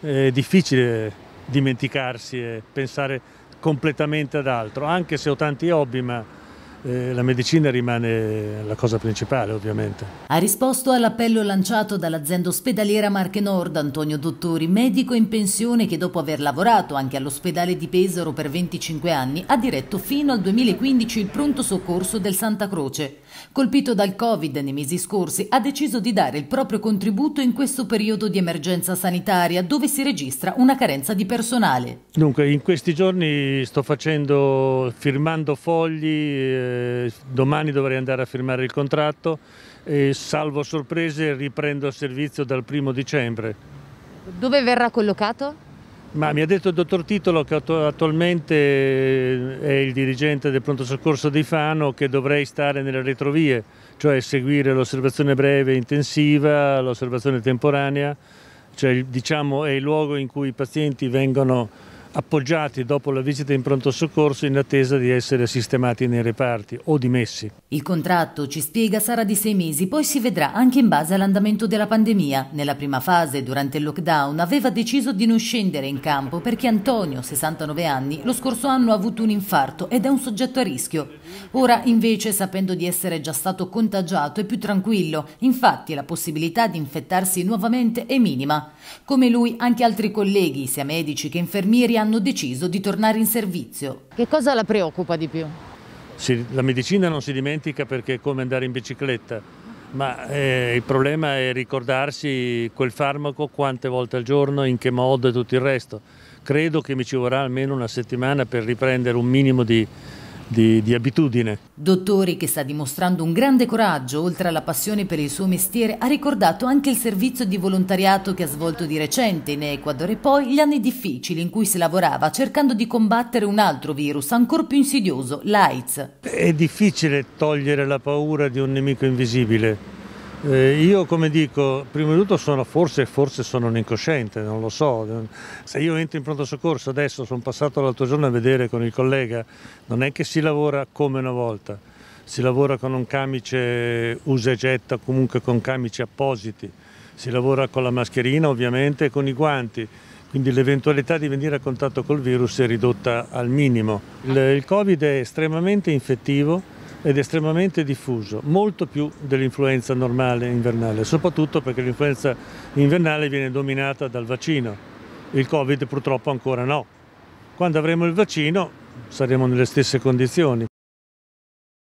È difficile dimenticarsi e pensare completamente ad altro, anche se ho tanti hobby, ma eh, la medicina rimane la cosa principale ovviamente. Ha risposto all'appello lanciato dall'azienda ospedaliera Marche Nord Antonio Dottori, medico in pensione che dopo aver lavorato anche all'ospedale di Pesaro per 25 anni ha diretto fino al 2015 il pronto soccorso del Santa Croce. Colpito dal Covid nei mesi scorsi, ha deciso di dare il proprio contributo in questo periodo di emergenza sanitaria dove si registra una carenza di personale. Dunque, in questi giorni sto facendo, firmando fogli, eh, domani dovrei andare a firmare il contratto e salvo sorprese riprendo il servizio dal primo dicembre. Dove verrà collocato? Ma mi ha detto il dottor Titolo che attualmente eh, è il dirigente del pronto soccorso di Fano che dovrei stare nelle retrovie, cioè seguire l'osservazione breve intensiva, l'osservazione temporanea, cioè diciamo è il luogo in cui i pazienti vengono appoggiati dopo la visita in pronto soccorso in attesa di essere sistemati nei reparti o dimessi. Il contratto, ci spiega, sarà di sei mesi, poi si vedrà anche in base all'andamento della pandemia. Nella prima fase, durante il lockdown, aveva deciso di non scendere in campo perché Antonio, 69 anni, lo scorso anno ha avuto un infarto ed è un soggetto a rischio. Ora, invece, sapendo di essere già stato contagiato, è più tranquillo. Infatti, la possibilità di infettarsi nuovamente è minima. Come lui, anche altri colleghi, sia medici che infermieri, hanno deciso di tornare in servizio. Che cosa la preoccupa di più? Si, la medicina non si dimentica perché è come andare in bicicletta, ma eh, il problema è ricordarsi quel farmaco quante volte al giorno, in che modo e tutto il resto. Credo che mi ci vorrà almeno una settimana per riprendere un minimo di, di, di abitudine. Dottori che sta dimostrando un grande coraggio, oltre alla passione per il suo mestiere, ha ricordato anche il servizio di volontariato che ha svolto di recente in Ecuador e poi gli anni difficili in cui si lavorava cercando di combattere un altro virus ancora più insidioso, l'AIDS. È difficile togliere la paura di un nemico invisibile eh, io come dico, prima di tutto sono forse, forse sono un incosciente, non lo so. Se io entro in pronto soccorso adesso, sono passato l'altro giorno a vedere con il collega, non è che si lavora come una volta, si lavora con un camice usa e getta, comunque con camici appositi, si lavora con la mascherina ovviamente e con i guanti. Quindi l'eventualità di venire a contatto col virus è ridotta al minimo. il, il Covid è estremamente infettivo, ed estremamente diffuso, molto più dell'influenza normale invernale, soprattutto perché l'influenza invernale viene dominata dal vaccino, il Covid purtroppo ancora no. Quando avremo il vaccino saremo nelle stesse condizioni.